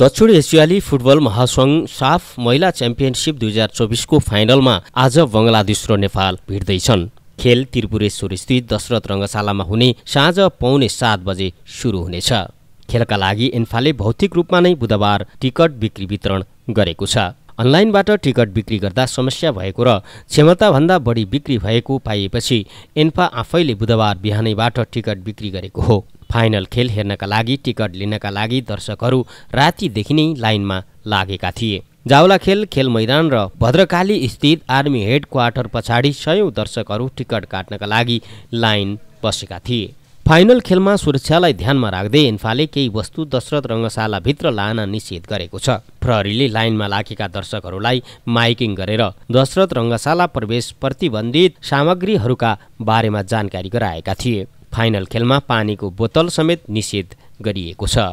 दक्षिण एसियाली फुटबल महासङ्घ साफ महिला च्याम्पियनसिप दुई हजार चौबिसको फाइनलमा आज बङ्गलादेश र नेपाल भिड्दैछन् खेल त्रिपुरेश्वर स्थित दशरथ रङ्गशालामा हुने साँझ पाउने सात बजे सुरु हुनेछ खेलका लागि एन्फाले भौतिक रूपमा नै बुधबार टिकट बिक्री वितरण गरेको छ अनलाइनबाट टिकट बिक्री गर्दा समस्या भएको र क्षमताभन्दा बढी बिक्री भएको पाइएपछि एन्फा आफैले बुधबार बिहानैबाट टिकट बिक्री गरेको हो फाइनल खेल हेर्नका लागि टिकट लिनका लागि दर्शकहरू रातिदेखि नै लाइनमा लागेका थिए जावला खेल खेल मैदान र भद्रकाली स्थित आर्मी हेड क्वार्टर पछाडि सयौँ दर्शकहरू टिकट काट्नका लागि लाइन बसेका थिए फाइनल खेलमा सुरक्षालाई ध्यानमा राख्दै इन्फाले केही वस्तु दशरथ रङ्गशालाभित्र लान निषेध गरेको छ प्रहरीले लाइनमा लागेका दर्शकहरूलाई माइकिङ गरेर दशरथ रङ्गशाला प्रवेश प्रतिबन्धित सामग्रीहरूका बारेमा जानकारी गराएका थिए फाइनल खेलमा पानीको बोतल समेत निषेध गरिएको छ